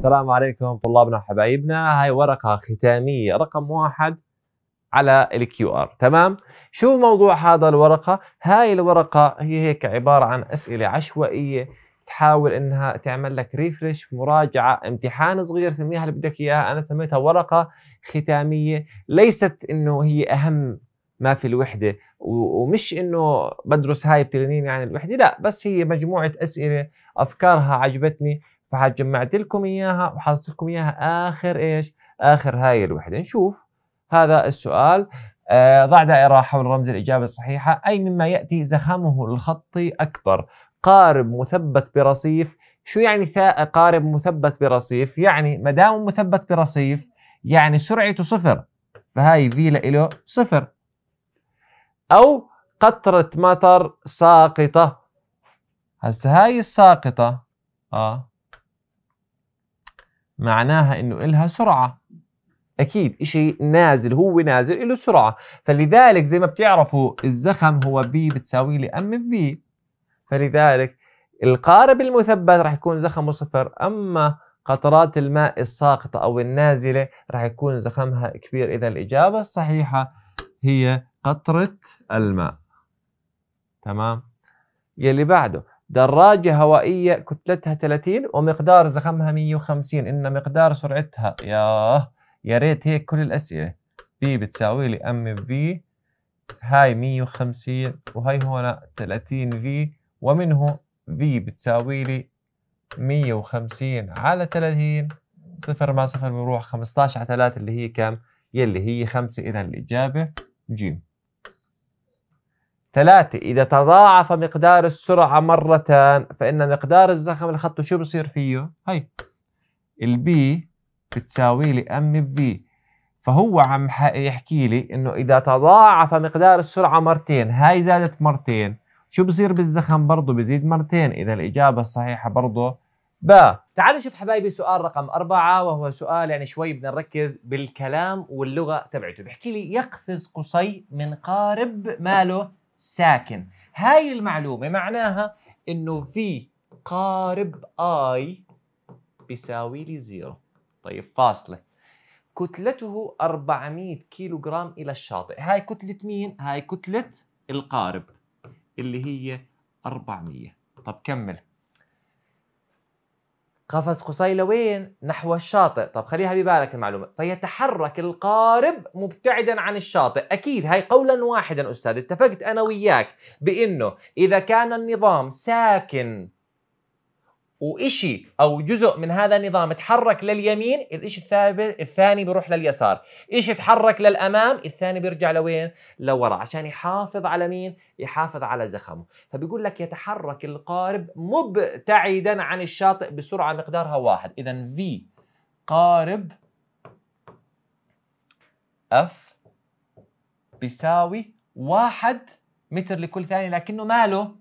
السلام عليكم طلابنا وحبايبنا هاي ورقة ختامية رقم واحد على الكيو ار تمام شو موضوع هذا الورقة هاي الورقة هي هيك عبارة عن أسئلة عشوائية تحاول انها تعمل لك ريفرش مراجعه امتحان صغير سميها اللي بدك اياها انا سميتها ورقه ختاميه ليست انه هي اهم ما في الوحده ومش انه بدرس هاي بتغنيني عن الوحده لا بس هي مجموعه اسئله افكارها عجبتني فحجمعت لكم اياها وحاطط لكم اياها اخر ايش؟ اخر هاي الوحده نشوف هذا السؤال آه، ضع دائرة حول رمز الإجابة الصحيحة أي مما يأتي زخمه الخطي أكبر قارب مثبت برصيف شو يعني قارب مثبت برصيف؟ يعني ما دام مثبت برصيف يعني سرعته صفر فهاي في له صفر أو قطرة مطر ساقطة هسه هاي الساقطة آه معناها انه إلها سرعه اكيد شيء نازل هو نازل له سرعه فلذلك زي ما بتعرفوا الزخم هو بي بتساوي لي ام في فلذلك القارب المثبت راح يكون زخمه صفر اما قطرات الماء الساقطه او النازله راح يكون زخمها كبير اذا الاجابه الصحيحه هي قطره الماء تمام يلي بعده دراجة هوائية كتلتها 30 ومقدار زخمها 150 إن مقدار سرعتها يا يا ريت هيك كل الأسئلة بي بتساوي لي ام بي هاي 150 وهي هنا 30 في ومنه في بتساوي لي 150 على 30 صفر مع صفر بروح 15 على 3 اللي هي كم؟ يلي هي 5 إذا الإجابة جيم ثلاثة إذا تضاعف مقدار السرعة مرتان فإن مقدار الزخم أخذته شو بصير فيه؟ هي البي بتساوي لي ام بفي فهو عم يحكي لي انه اذا تضاعف مقدار السرعه مرتين هاي زادت مرتين شو بصير بالزخم برضه بزيد مرتين اذا الاجابه الصحيحه برضه ب تعالوا نشوف حبايبي سؤال رقم أربعة وهو سؤال يعني شوي بدنا نركز بالكلام واللغة تبعته بحكي لي يقفز قصي من قارب ماله ساكن هاي المعلومة معناها انه في قارب اي بيساوي لي زيرو طيب فاصلة كتلته 400 كيلو جرام إلى الشاطئ هاي كتلة مين؟ هاي كتلة القارب اللي هي 400 طب كمل قفز قصي لوين؟ نحو الشاطئ طب خليها ببالك المعلومة فيتحرك القارب مبتعدا عن الشاطئ أكيد هاي قولا واحدا أستاذ اتفقت أنا وياك بأنه إذا كان النظام ساكن وإشي أو جزء من هذا النظام تحرك لليمين الإشي الثابت الثاني بيروح لليسار إشي تحرك للأمام الثاني بيرجع لوين لورا عشان يحافظ على مين يحافظ على زخمه فبيقول لك يتحرك القارب مبتعدا عن الشاطئ بسرعة مقدارها واحد إذا في قارب اف بيساوي واحد متر لكل ثانية لكنه ماله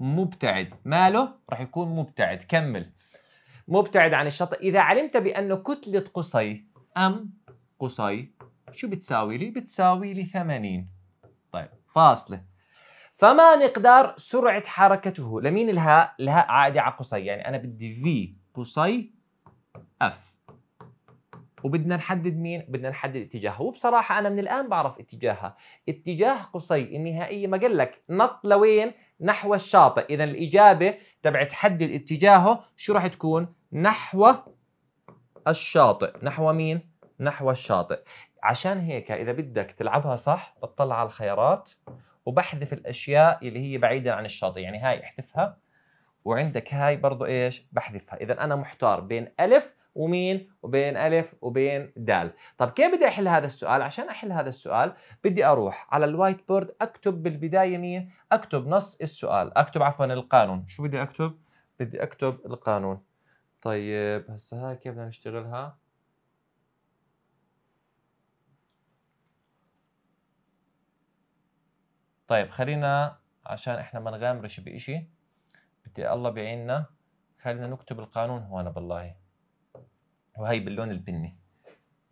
مبتعد ماله راح يكون مبتعد كمل مبتعد عن الشط إذا علمت بانه كتلة قصي أم قصي شو بتساوي لي؟ بتساوي لي 80 طيب فاصلة فما مقدار سرعة حركته؟ لمين الهاء؟ الهاء عائدة على قصي يعني أنا بدي في قصي اف وبدنا نحدد مين بدنا نحدد اتجاهها وبصراحه انا من الان بعرف اتجاهها اتجاه قصي النهائيه ما قال لك نط لوين نحو الشاطئ اذا الاجابه تبعت حدد اتجاهه شو راح تكون نحو الشاطئ نحو مين نحو الشاطئ عشان هيك اذا بدك تلعبها صح بتطلع على الخيارات وبحذف الاشياء اللي هي بعيدا عن الشاطئ يعني هاي احذفها وعندك هاي برضو ايش بحذفها اذا انا محتار بين الف ومين وبين ألف وبين دال طب كيف بدي أحل هذا السؤال عشان أحل هذا السؤال بدي أروح على الوايت بورد أكتب بالبداية مين أكتب نص السؤال أكتب عفوا القانون شو بدي أكتب بدي أكتب القانون طيب هسه هاي كيف بدنا نشتغلها طيب خلينا عشان احنا ما نغامرش بشيء بدي الله بعيننا خلينا نكتب القانون هون بالله وهي باللون البني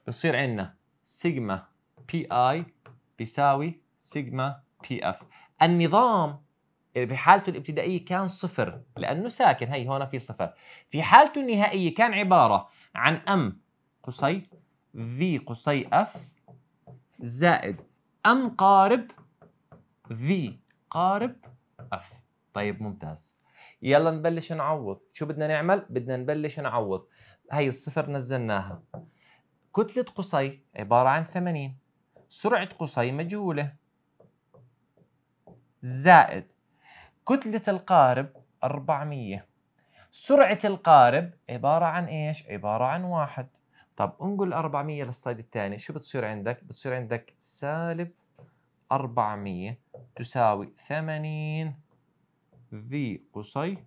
بصير عندنا سيجما بي اي بيساوي سيجما بي اف النظام في حالته الابتدائية كان صفر لأنه ساكن هي هون في صفر في حالته النهائية كان عبارة عن أم قصي في قصي اف زائد أم قارب في قارب اف طيب ممتاز يلا نبلش نعوض شو بدنا نعمل بدنا نبلش نعوض هي الصفر نزلناها كتلة قصي عبارة عن 80 سرعة قصي مجهولة زائد كتلة القارب 400 سرعة القارب عبارة عن ايش؟ عبارة عن واحد طب انقل 400 للصيد الثاني شو بتصير عندك؟ بتصير عندك سالب 400 تساوي 80 في قصي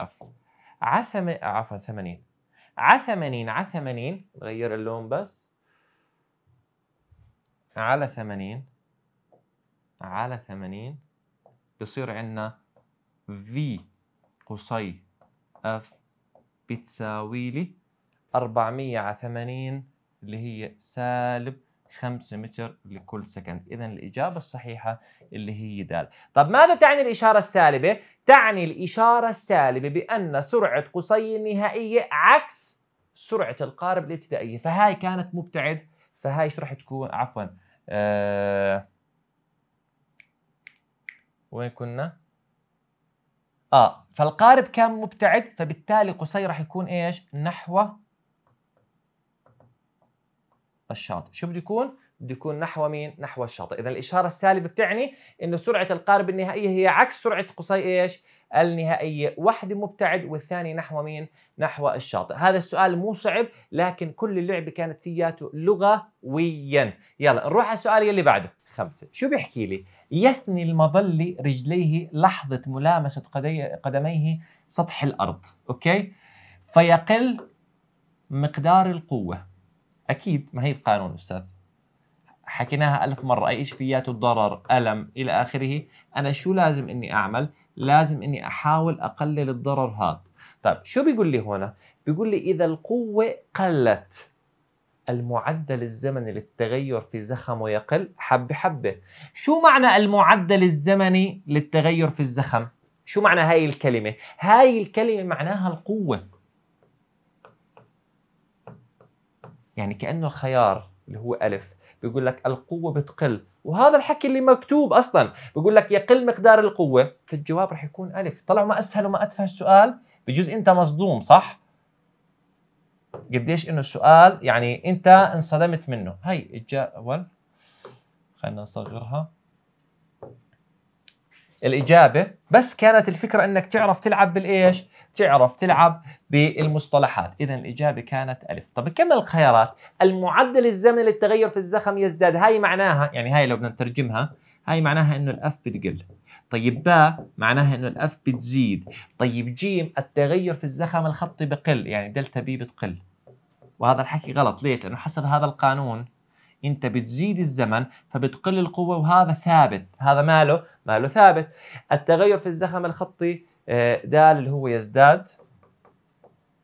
اف عفوا 80 ع 80 ع 80 نغير اللون بس على 80 على 80 بصير عندنا في قصي اف بتساوي لي 400 على 80 اللي هي سالب 5 متر لكل سكند إذا الإجابة الصحيحة اللي هي د طب ماذا تعني الإشارة السالبة؟ تعني الإشارة السالبة بأن سرعة قصي النهائية عكس سرعه القارب الابتدائيه فهاي كانت مبتعد فهاي ايش راح تكون عفوا آه وين كنا اه فالقارب كان مبتعد فبالتالي قصي راح يكون ايش نحو الشاطئ شو بده يكون بده يكون نحو مين نحو الشاطئ اذا الاشاره السالبه بتعني انه سرعه القارب النهائيه هي عكس سرعه قصي ايش النهائية واحدة مبتعد والثاني نحو مين؟ نحو الشاطئ هذا السؤال مو صعب لكن كل اللعبة كانت فياته لغويا يلا نروح على السؤال يلي بعده خمسة شو بيحكي لي؟ يثني المظل رجليه لحظة ملامسة قدميه سطح الأرض أوكي؟ فيقل مقدار القوة أكيد ما هي القانون أستاذ حكيناها ألف مرة أي إيش فياته ضرر ألم إلى آخره أنا شو لازم إني أعمل؟ لازم اني احاول اقلل الضرر هذا طيب شو بيقول لي هنا بيقول لي اذا القوه قلت المعدل الزمني للتغير في زخمه يقل حبة حبة شو معنى المعدل الزمني للتغير في الزخم؟ شو معنى هاي الكلمة؟ هاي الكلمة معناها القوة يعني كأنه الخيار اللي هو ألف بيقول لك القوه بتقل وهذا الحكي اللي مكتوب اصلا بيقول لك يقل مقدار القوه فالجواب رح يكون الف طلعوا ما اسهل وما اتفه السؤال بجوز انت مصدوم صح قديش انه السؤال يعني انت انصدمت منه هي أول خلينا نصغرها الاجابه بس كانت الفكره انك تعرف تلعب بالايش تعرف تلعب بالمصطلحات إذا الإجابة كانت ألف طب كم الخيارات المعدل الزمني للتغير في الزخم يزداد هاي معناها يعني هاي لو بدنا نترجمها هاي معناها انه الاف بتقل طيب باء معناها انه الاف بتزيد طيب جيم التغير في الزخم الخطي بقل يعني دلتا بي بتقل وهذا الحكي غلط ليش لانه حسب هذا القانون انت بتزيد الزمن فبتقل القوه وهذا ثابت هذا ماله ماله ثابت التغير في الزخم الخطي آه، دال اللي هو يزداد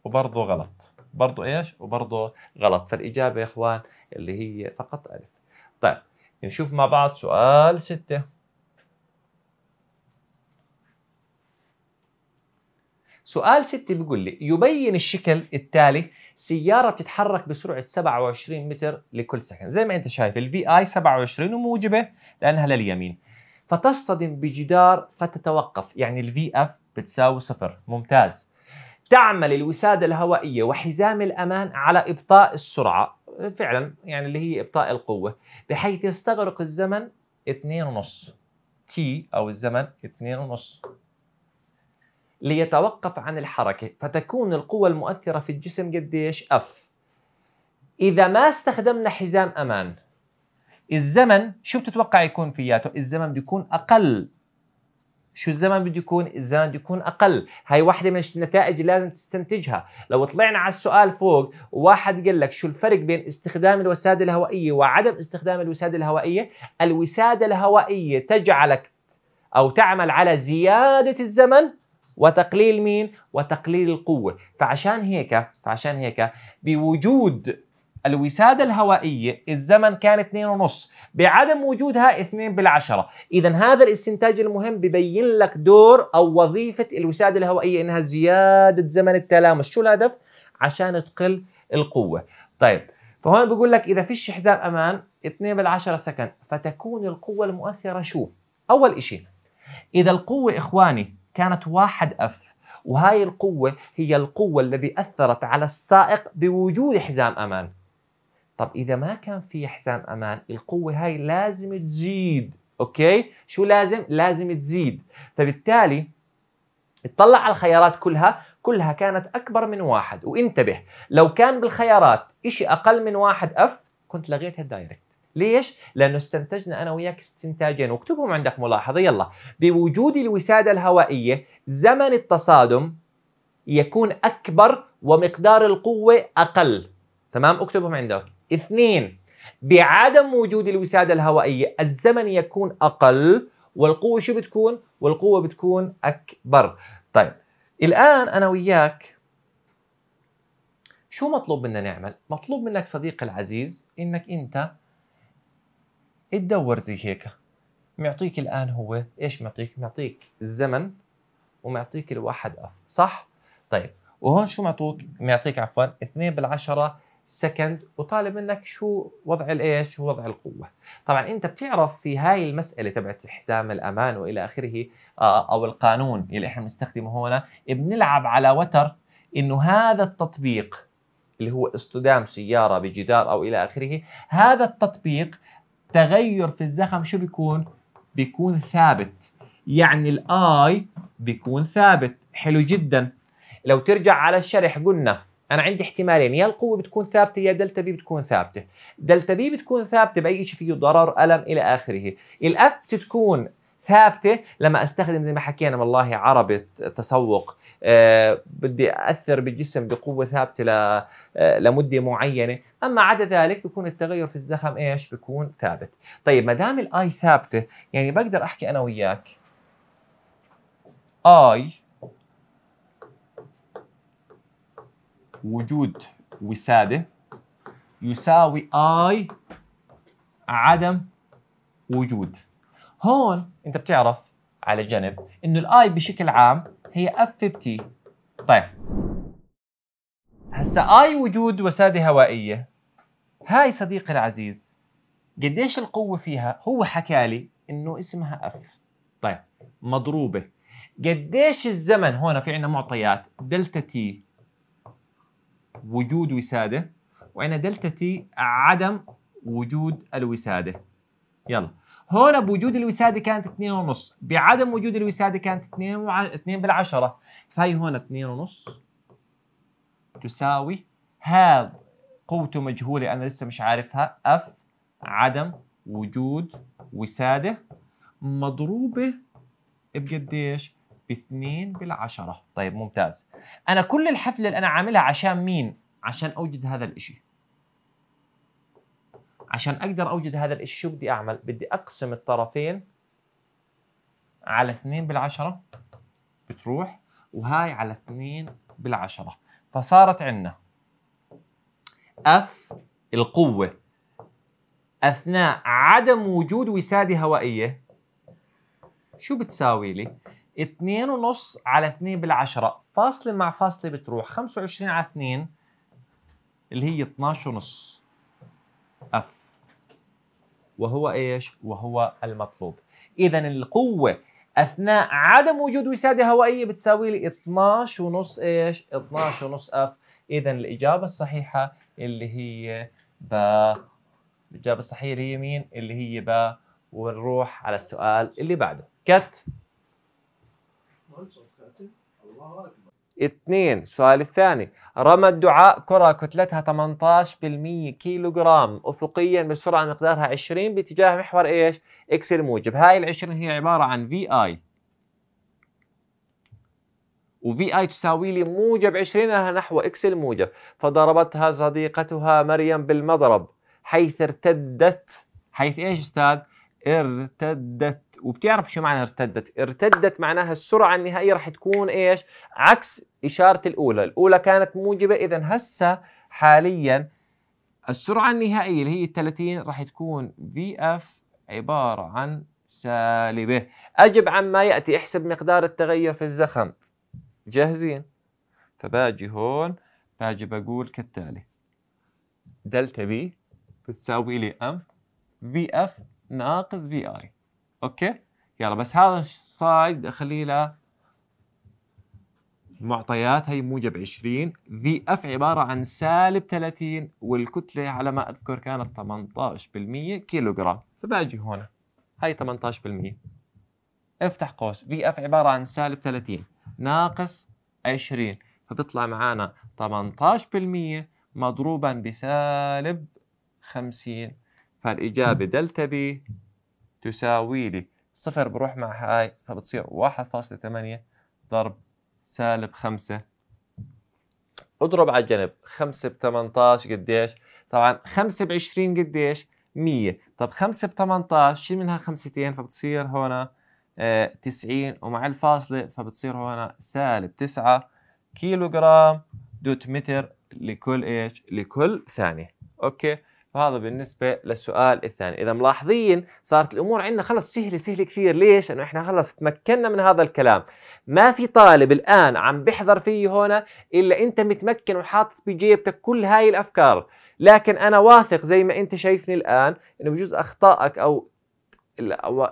وبرضه غلط برضه ايش وبرضه غلط فالاجابه يا اخوان اللي هي فقط الف طيب نشوف مع بعض سؤال ستة سؤال ستة بيقول لي يبين الشكل التالي سيارة بتتحرك بسرعة 27 متر لكل سكن زي ما انت شايف الفي اي 27 وموجبة لأنها لليمين فتصطدم بجدار فتتوقف يعني الفي اف بتساوي صفر ممتاز تعمل الوسادة الهوائية وحزام الأمان على إبطاء السرعة فعلا يعني اللي هي إبطاء القوة بحيث يستغرق الزمن 2.5 تي أو الزمن 2.5 ليتوقف عن الحركة فتكون القوة المؤثرة في الجسم قديش اف إذا ما استخدمنا حزام أمان الزمن شو بتتوقع يكون فياته الزمن بيكون أقل شو الزمن بده يكون؟ الزمن بده يكون اقل، هاي واحدة من النتائج اللي لازم تستنتجها، لو طلعنا على السؤال فوق واحد قال لك شو الفرق بين استخدام الوسادة الهوائية وعدم استخدام الوسادة الهوائية؟ الوسادة الهوائية تجعلك او تعمل على زيادة الزمن وتقليل مين؟ وتقليل القوة، فعشان هيك فعشان هيك بوجود الوسادة الهوائية الزمن كان ونص بعدم وجودها 2 بالعشرة إذا هذا الاستنتاج المهم ببين لك دور أو وظيفة الوسادة الهوائية إنها زيادة زمن التلامس شو الهدف؟ عشان تقل القوة طيب فهون بقول لك إذا فيش حزام أمان 2 بالعشرة سكن فتكون القوة المؤثرة شو؟ أول إشي إذا القوة إخواني كانت واحد أف وهاي القوة هي القوة الذي أثرت على السائق بوجود حزام أمان طب اذا ما كان في حزام امان القوه هاي لازم تزيد اوكي شو لازم لازم تزيد فبالتالي اطلع على الخيارات كلها كلها كانت اكبر من واحد وانتبه لو كان بالخيارات شيء اقل من واحد اف كنت لغيتها دايركت ليش؟ لأنه استنتجنا أنا وياك استنتاجين واكتبهم عندك ملاحظة يلا بوجود الوسادة الهوائية زمن التصادم يكون أكبر ومقدار القوة أقل تمام اكتبهم عندك اثنين بعدم وجود الوسادة الهوائية الزمن يكون أقل والقوة شو بتكون؟ والقوة بتكون أكبر طيب الآن أنا وياك شو مطلوب منا نعمل؟ مطلوب منك صديقي العزيز إنك أنت تدور زي هيك معطيك الآن هو إيش معطيك؟ معطيك الزمن ومعطيك الواحد أف صح؟ طيب وهون شو معطوك؟ معطيك عفوا 2 بالعشرة سكند وطالب منك شو وضع الايش شو وضع القوه طبعا انت بتعرف في هاي المساله تبعت حزام الامان والى اخره آه، آه، او القانون اللي احنا بنستخدمه هنا بنلعب على وتر انه هذا التطبيق اللي هو اصطدام سياره بجدار او الى اخره هذا التطبيق تغير في الزخم شو بيكون بيكون ثابت يعني الاي بيكون ثابت حلو جدا لو ترجع على الشرح قلنا انا عندي احتمالين يا القوه بتكون ثابته يا دلتا بي بتكون ثابته دلتا بي بتكون ثابته باي شيء فيه ضرر الم الى اخره الاف بتكون ثابته لما استخدم زي ما حكينا والله عربه تسوق أه بدي اثر بالجسم بقوه ثابته ل آه، لمده معينه اما عدا ذلك بيكون التغير في الزخم ايش بيكون ثابت طيب ما دام الاي ثابته يعني بقدر احكي انا وياك اي وجود وسادة يساوي I عدم وجود هون انت بتعرف على جنب انه الاي بشكل عام هي اف بتي طيب هسا اي وجود وسادة هوائية هاي صديقي العزيز قديش القوة فيها هو حكالي انه اسمها اف طيب مضروبة قديش الزمن هون في عندنا معطيات دلتا تي وجود وساده وعندنا دلتا تي عدم وجود الوساده يلا هنا بوجود الوساده كانت 2.5 بعدم وجود الوساده كانت 2 2 بالعشره فهي هنا 2.5 تساوي هذا قوته مجهوله انا لسه مش عارفها اف عدم وجود وساده مضروبه بقديش؟ ب 2 بالعشرة طيب ممتاز أنا كل الحفلة اللي أنا عاملها عشان مين؟ عشان أوجد هذا الإشي عشان أقدر أوجد هذا الإشي شو بدي أعمل؟ بدي أقسم الطرفين على 2 بالعشرة بتروح وهاي على 2 بالعشرة فصارت عنا اف القوة اثناء عدم وجود وسادة هوائية شو بتساوي لي؟ 2 ونص على 2 بالعشرة فاصلة مع فاصلة بتروح 25 على 2 اللي هي 12 ونص اف وهو ايش؟ وهو المطلوب اذا القوة اثناء عدم وجود وسادة هوائية بتساوي لي 12 ونص ايش؟ 12 ونص اف اذا الاجابة الصحيحة اللي هي ب الاجابة الصحيحة اللي هي مين؟ اللي هي ب ونروح على السؤال اللي بعده كت اثنين السؤال الثاني رمى الدعاء كرة كتلتها 18% كيلو جرام أفقيا بسرعة مقدارها 20 باتجاه محور إيش؟ إكس الموجب هاي ال 20 هي عبارة عن في آي وفي اي تساوي لي موجب 20 لها نحو اكس الموجب فضربتها صديقتها مريم بالمضرب حيث ارتدت حيث ايش استاذ؟ ارتدت وبتعرف شو معنى ارتدت ارتدت معناها السرعة النهائية رح تكون ايش عكس إشارة الأولى الأولى كانت موجبة إذا هسه حاليا السرعة النهائية اللي هي 30 رح تكون في اف عبارة عن سالبة أجب عما يأتي احسب مقدار التغير في الزخم جاهزين فباجي هون باجي بقول كالتالي دلتا بي بتساوي لي ام في اف ناقص في اي اوكي يلا بس هذا الصايد اخليه له معطيات هي موجب 20 في اف عباره عن سالب 30 والكتله على ما اذكر كانت 18% كيلو جرام فباجي هنا هي 18% افتح قوس في اف عباره عن سالب 30 ناقص 20 فبيطلع معانا 18% مضروبا بسالب 50 فالإجابة دلتا بي تساوي لي صفر بروح مع هاي فبتصير واحد فاصلة ثمانية ضرب سالب خمسة اضرب على الجنب خمسة بثمنتاش قديش طبعا خمسة بعشرين قديش مية طب خمسة بثمنتاش شيل منها خمستين فبتصير هنا آه، تسعين ومع الفاصلة فبتصير هنا سالب تسعة كيلو جرام دوت متر لكل ايش لكل ثانية اوكي فهذا بالنسبة للسؤال الثاني إذا ملاحظين صارت الأمور عندنا خلص سهلة سهلة كثير ليش؟ لأنه إحنا خلص تمكنا من هذا الكلام ما في طالب الآن عم بحضر فيه هنا إلا أنت متمكن وحاطط بجيبتك كل هاي الأفكار لكن أنا واثق زي ما أنت شايفني الآن أنه بجوز أخطائك أو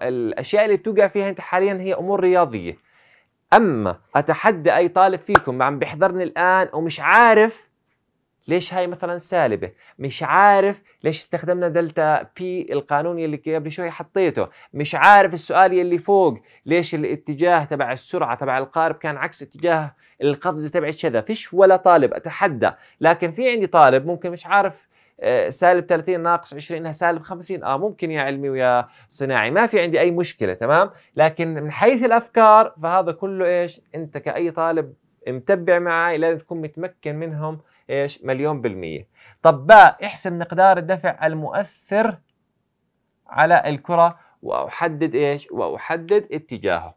الأشياء اللي بتوقع فيها أنت حاليا هي أمور رياضية أما أتحدى أي طالب فيكم عم بيحضرني الآن ومش عارف ليش هاي مثلا سالبة مش عارف ليش استخدمنا دلتا بي القانون يلي قبل شوي حطيته مش عارف السؤال يلي فوق ليش الاتجاه تبع السرعة تبع القارب كان عكس اتجاه القفزة تبع الشذا فيش ولا طالب أتحدى لكن في عندي طالب ممكن مش عارف آه، سالب 30 ناقص 20 انها سالب 50 اه ممكن يا علمي ويا صناعي ما في عندي اي مشكله تمام لكن من حيث الافكار فهذا كله ايش انت كاي طالب متبع معي لازم تكون متمكن منهم ايش مليون بالمية طب باء احسب مقدار الدفع المؤثر على الكرة وأحدد ايش وأحدد اتجاهه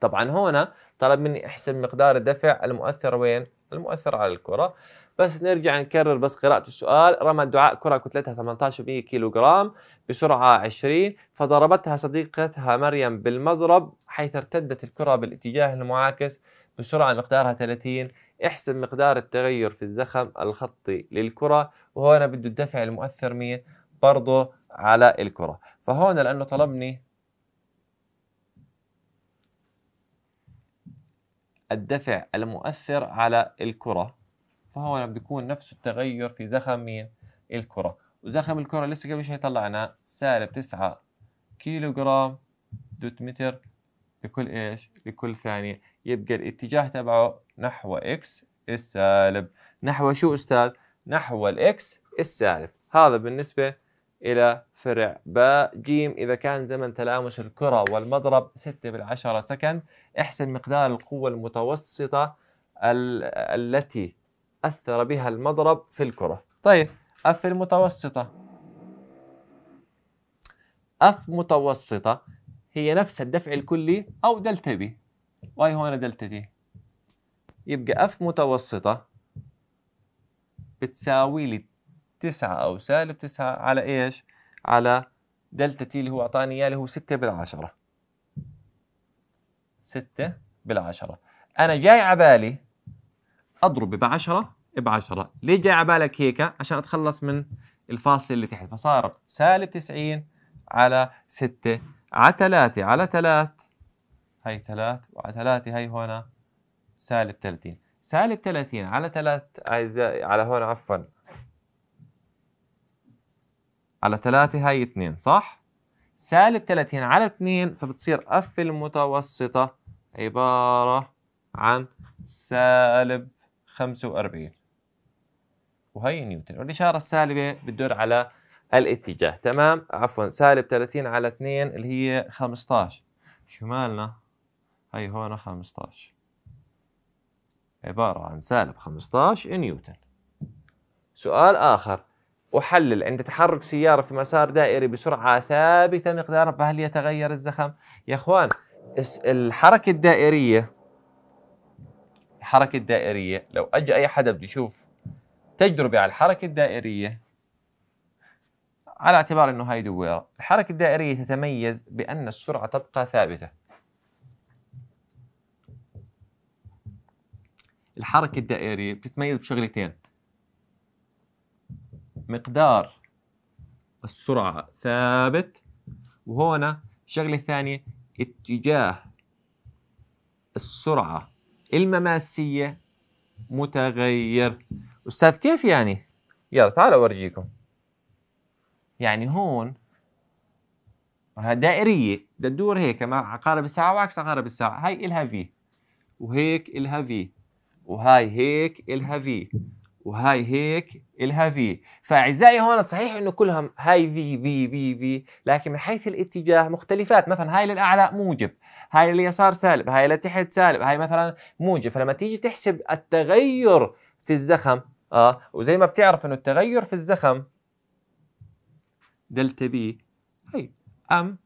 طبعا هنا طلب مني احسب مقدار الدفع المؤثر وين المؤثر على الكرة بس نرجع نكرر بس قراءة السؤال رمى الدعاء كرة كتلتها 18 كيلو جرام بسرعة 20 فضربتها صديقتها مريم بالمضرب حيث ارتدت الكرة بالاتجاه المعاكس بسرعة مقدارها 30 احسب مقدار التغير في الزخم الخطي للكرة وهنا بده الدفع المؤثر مين برضه على الكرة فهون لأنه طلبني الدفع المؤثر على الكرة فهون بيكون نفس التغير في زخم مين الكرة وزخم الكرة لسه قبل شوي طلعنا سالب تسعة كيلو جرام دوت متر لكل ايش لكل ثانية يبقى الاتجاه تبعه نحو إكس السالب نحو شو أستاذ؟ نحو الإكس السالب هذا بالنسبة إلى فرع باء جيم إذا كان زمن تلامس الكرة والمضرب 6 بالعشرة سكند احسب مقدار القوة المتوسطة التي أثر بها المضرب في الكرة طيب أف المتوسطة أف متوسطة هي نفس الدفع الكلي أو دلتا بي واي هون دلتا تي يبقى اف متوسطة بتساوي لي 9 أو سالب 9 على إيش؟ على دلتا تي اللي هو أعطاني إياه اللي هو 6 بالعشرة 6 بالعشرة أنا جاي على بالي أضرب ب 10 ب 10 ليه جاي على بالك هيك؟ عشان أتخلص من الفاصل اللي تحت فصارت سالب 90 على 6 على 3 على 3 هي 3 وعلى 3 هي هون سالب 30 سالب 30 على 3 اعزائي على هون عفوا على 3 هاي 2 صح؟ سالب 30 على 2 فبتصير اف المتوسطة عبارة عن سالب 45 وهي نيوتن والإشارة السالبة بتدل على الاتجاه تمام عفوا سالب 30 على 2 اللي هي 15 شمالنا هي هون 15 عبارة عن سالب 15 نيوتن سؤال آخر أحلل عند تحرك سيارة في مسار دائري بسرعة ثابتة مقدارا فهل يتغير الزخم؟ يا إخوان الحركة الدائرية الحركة الدائرية لو أجى أي حدا بده يشوف تجربة على الحركة الدائرية على اعتبار أنه هاي دويرة الحركة الدائرية تتميز بأن السرعة تبقى ثابتة الحركه الدائريه بتتميز بشغلتين مقدار السرعه ثابت وهنا شغله ثانيه اتجاه السرعه المماسيه متغير استاذ كيف يعني يلا تعال اورجيكم يعني هون دائريه بدها تدور هيك مع عقارب الساعه وعكس عقارب الساعه هاي الها في وهيك الها في وهاي هيك الها في وهاي هيك الها في فاعزائي هون صحيح انه كلهم هاي في في في في لكن من حيث الاتجاه مختلفات مثلا هاي للاعلى موجب هاي لليسار سالب هاي لتحت سالب هاي مثلا موجب فلما تيجي تحسب التغير في الزخم اه وزي ما بتعرف انه التغير في الزخم دلتا بي هي ام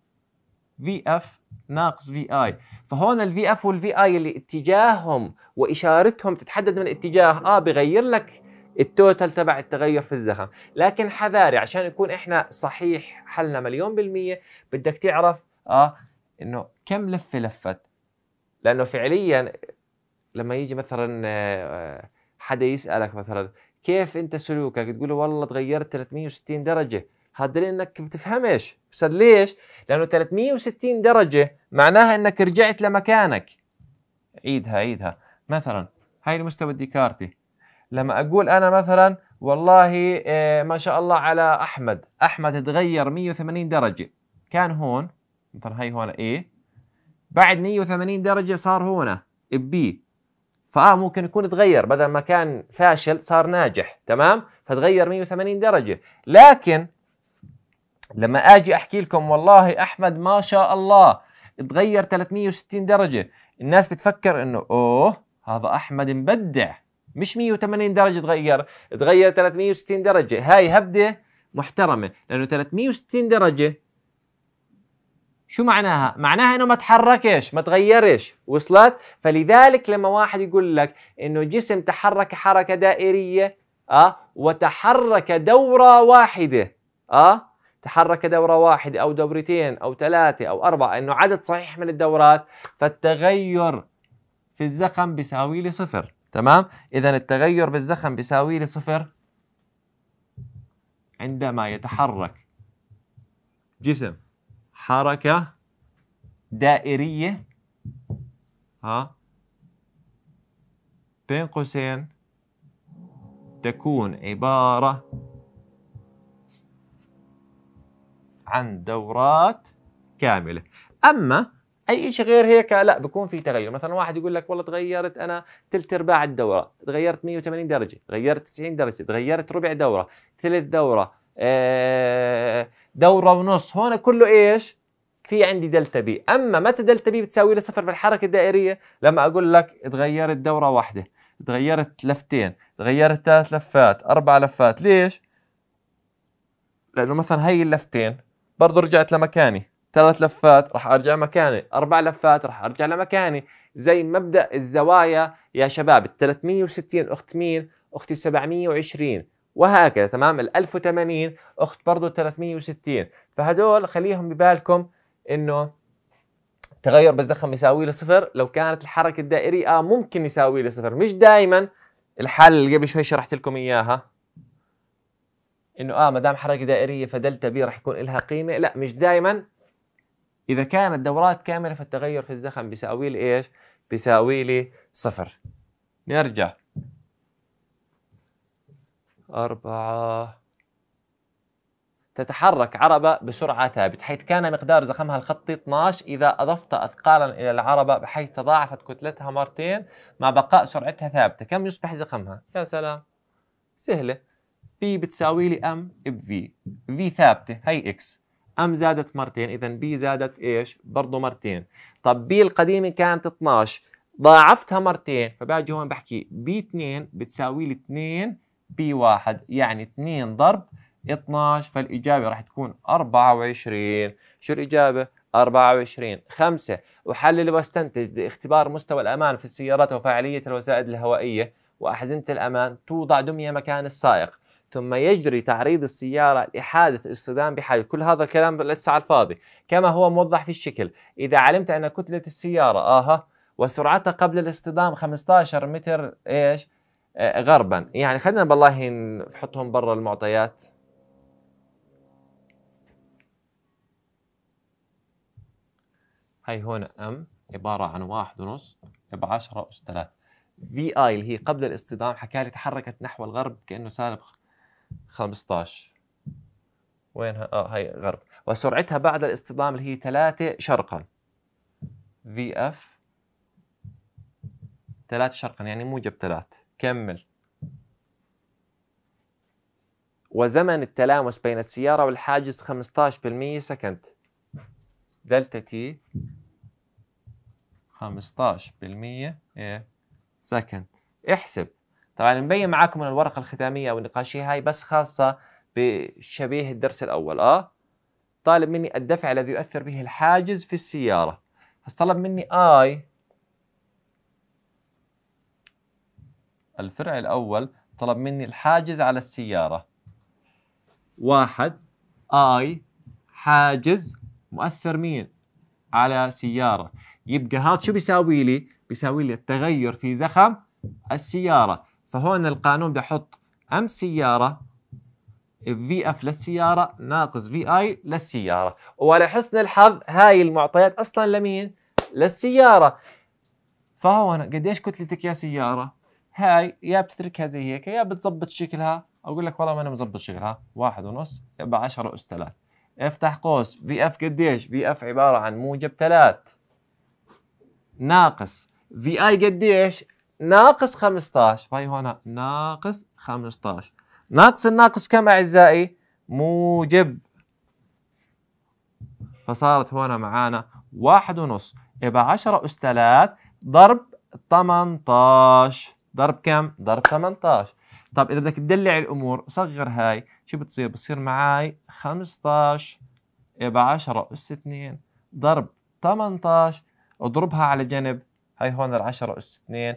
في اف ناقص في اي فهون الفي اف والفي اي اللي اتجاههم واشارتهم تتحدد من اتجاه اه بغير لك التوتال تبع التغير في الزخم لكن حذاري عشان يكون احنا صحيح حلنا مليون بالمية بدك تعرف اه انه كم لفة لفت لانه فعليا لما يجي مثلا آه، حدا يسألك مثلا كيف انت سلوكك تقول له والله تغيرت 360 درجة دليل انك بتفهمش استاذ ليش لانه 360 درجه معناها انك رجعت لمكانك عيدها عيدها مثلا هاي المستوى الديكارتي لما اقول انا مثلا والله آه، ما شاء الله على احمد احمد تغير 180 درجه كان هون مثلا هي هون A إيه. بعد 180 درجه صار هون بي فاه ممكن يكون تغير بدل ما كان فاشل صار ناجح تمام فتغير 180 درجه لكن لما اجي احكي لكم والله احمد ما شاء الله تغير 360 درجه الناس بتفكر انه اوه هذا احمد مبدع مش 180 درجه تغير تغير 360 درجه هاي هبده محترمه لانه 360 درجه شو معناها؟ معناها انه ما تحركش، ما تغيرش، وصلت؟ فلذلك لما واحد يقول لك انه جسم تحرك حركه دائريه اه وتحرك دوره واحده اه تحرك دورة واحدة أو دورتين أو ثلاثة أو أربعة إنه عدد صحيح من الدورات فالتغير في الزخم بيساوي لي صفر تمام إذا التغير بالزخم بيساوي لي صفر عندما يتحرك جسم حركة دائرية ها بين قوسين تكون عبارة عن دورات كامله اما اي شيء غير هيك لا بكون في تغير مثلا واحد يقول لك والله تغيرت انا ثلث ارباع الدوره تغيرت 180 درجه تغيرت 90 درجه تغيرت ربع دوره ثلث دوره آه، دوره ونص هون كله ايش في عندي دلتا بي اما متى دلتا بي بتساوي لي صفر في الحركه الدائريه لما اقول لك تغيرت دوره واحده تغيرت لفتين تغيرت ثلاث لفات اربع لفات ليش لانه مثلا هي اللفتين برضه رجعت لمكاني ثلاث لفات راح ارجع مكاني اربع لفات راح ارجع لمكاني زي مبدا الزوايا يا شباب ال 360 اخت مين اختي 720 وهكذا تمام ال 1080 اخت برضه 360 فهدول خليهم ببالكم انه تغير بالزخم يساوي لي صفر لو كانت الحركه الدائريه آه، ممكن يساوي لي صفر مش دائما الحل اللي قبل شوي شرحت لكم اياها انه اه ما دام حركه دائريه فدلتا بي راح يكون لها قيمه لا مش دائما اذا كانت دورات كامله فالتغير في الزخم بيساوي لي ايش بيساوي لي صفر نرجع أربعة تتحرك عربة بسرعة ثابت حيث كان مقدار زخمها الخطي 12 إذا أضفت أثقالا إلى العربة بحيث تضاعفت كتلتها مرتين مع بقاء سرعتها ثابتة كم يصبح زخمها؟ يا سلام سهلة بي بتساوي لي ام بفي في ثابته هي اكس ام زادت مرتين اذا بي زادت ايش برضه مرتين طب بي القديمه كانت 12 ضاعفتها مرتين فباجي هون بحكي بي 2 بتساوي لي 2 بي 1 يعني 2 ضرب 12 فالاجابه راح تكون 24 شو الاجابه 24 5 احلل واستنتج لاختبار مستوى الامان في السيارات وفاعليه الوسائد الهوائيه واحزمه الامان توضع دميه مكان السائق ثم يجري تعريض السيارة لحادث اصطدام بحادث كل هذا الكلام لسه على الفاضي كما هو موضح في الشكل إذا علمت أن كتلة السيارة آها وسرعتها قبل الاصطدام 15 متر إيش آه، غربا يعني خلينا بالله نحطهم برا المعطيات هاي هنا ام عبارة عن واحد ونص بعشرة أس ثلاث في اي اللي هي قبل الاصطدام حكى لي تحركت نحو الغرب كأنه سالب 15 وينها؟ اه هي غرب وسرعتها بعد الاصطدام اللي هي 3 شرقا في اف 3 شرقا يعني موجب 3 كمل وزمن التلامس بين السيارة والحاجز 15% سكند دلتا تي 15% ايه سكند احسب طبعا مبين معاكم ان الورقه الختاميه او النقاشيه هاي بس خاصه بشبيه الدرس الاول اه طالب مني الدفع الذي يؤثر به الحاجز في السياره بس طلب مني اي الفرع الاول طلب مني الحاجز على السياره واحد اي حاجز مؤثر مين على سياره يبقى هذا شو بيساوي لي بيساوي لي التغير في زخم السياره فهون القانون بحط ام سياره في اف للسياره ناقص في اي للسياره ولحسن الحظ هاي المعطيات اصلا لمين للسياره فهون قديش كتلتك يا سياره هاي يا بتتركها زي هيك يا بتظبط شكلها اقول لك والله ما انا مظبط شكلها واحد ونص يبقى 10 اس 3 افتح قوس في اف قديش في اف عباره عن موجب 3 ناقص في اي قديش ناقص 15 فهي هنا ناقص 15 ناقص الناقص كم أعزائي موجب فصارت هنا معانا واحد ونص يبقى 10 أس 3 ضرب 18 ضرب كم؟ ضرب 18 طب إذا بدك تدلع الأمور صغر هاي شو بتصير؟ بتصير معاي 15 يبقى 10 أس 2 ضرب 18 اضربها على جنب هاي هون ال 10 أس 2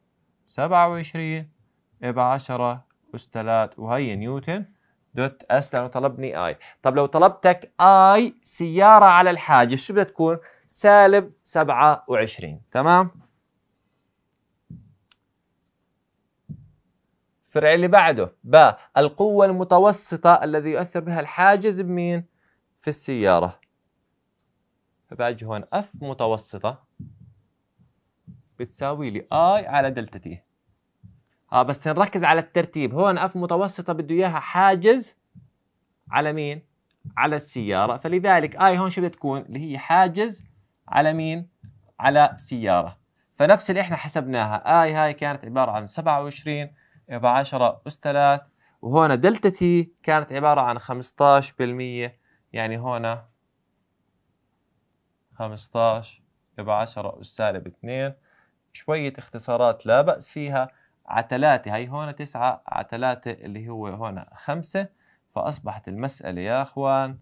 27 ب 10 أس 3 وهي نيوتن دوت اس لانه طلبني اي طب لو طلبتك اي سياره على الحاجز شو بدها تكون سالب 27 تمام الفرع اللي بعده ب القوه المتوسطه الذي يؤثر بها الحاجز بمين في السياره فباجي هون اف متوسطه بتساوي لي اي على دلتا تي اه بس نركز على الترتيب هون اف متوسطه بده اياها حاجز على مين على السياره فلذلك اي هون شو بدها تكون اللي هي حاجز على مين على سياره فنفس اللي احنا حسبناها اي هاي كانت عباره عن 27 ب 10 اس 3 وهون دلتا تي كانت عباره عن 15% يعني هون 15 ب 10 اس سالب 2 شوية اختصارات لا بأس فيها على ثلاثة هي هون تسعة على ثلاثة اللي هو هون خمسة فأصبحت المسألة يا أخوان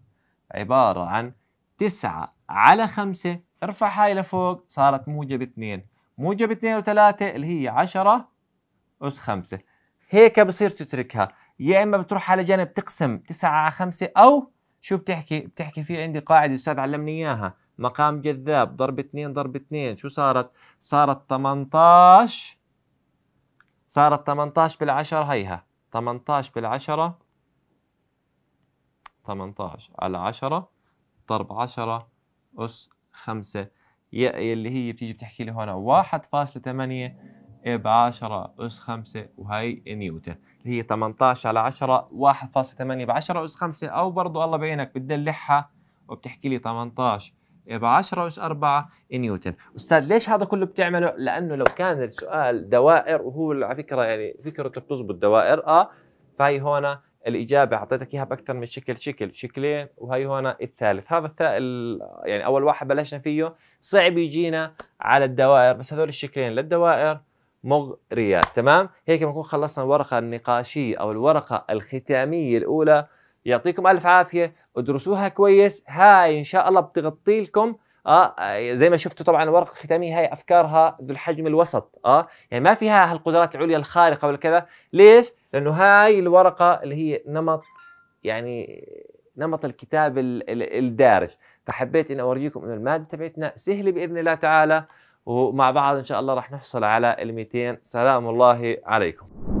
عبارة عن تسعة على خمسة ارفع هاي لفوق صارت موجب اثنين موجب اثنين وثلاثة اللي هي عشرة أس خمسة هيك بصير تتركها يا إما بتروح على جنب تقسم تسعة على خمسة أو شو بتحكي؟ بتحكي في عندي قاعدة الأستاذ علمني إياها مقام جذاب ضرب 2 ضرب 2 شو صارت؟ صارت 18 صارت 18 بالعشرة هيها 18 بالعشرة 18 على 10 ضرب 10 أس 5 اللي هي بتيجي بتحكي لي هون 1.8 ب 10 أس 5 وهي نيوتن اللي هي 18 على 10 1.8 ب 10 أس 5 أو برضه الله بعينك بتدلعها وبتحكي لي 18 يبقى 10 أس 4 نيوتن أستاذ ليش هذا كله بتعمله؟ لأنه لو كان السؤال دوائر وهو على فكرة يعني فكرته بتزبط دوائر أه فهي هون الإجابة أعطيتك إياها بأكثر من شكل شكل شكلين وهي هون الثالث هذا الثالث يعني أول واحد بلشنا فيه صعب يجينا على الدوائر بس هذول الشكلين للدوائر مغريات تمام هيك بنكون خلصنا الورقة النقاشية أو الورقة الختامية الأولى يعطيكم الف عافيه ادرسوها كويس هاي ان شاء الله بتغطي لكم اه زي ما شفتوا طبعا الورقه الختاميه هاي افكارها ذو الحجم الوسط اه يعني ما فيها هالقدرات العليا الخارقه ولا كذا ليش لانه هاي الورقه اللي هي نمط يعني نمط الكتاب الدارج فحبيت اني اورجيكم انه الماده تبعتنا سهله باذن الله تعالى ومع بعض ان شاء الله راح نحصل على ال 200 سلام الله عليكم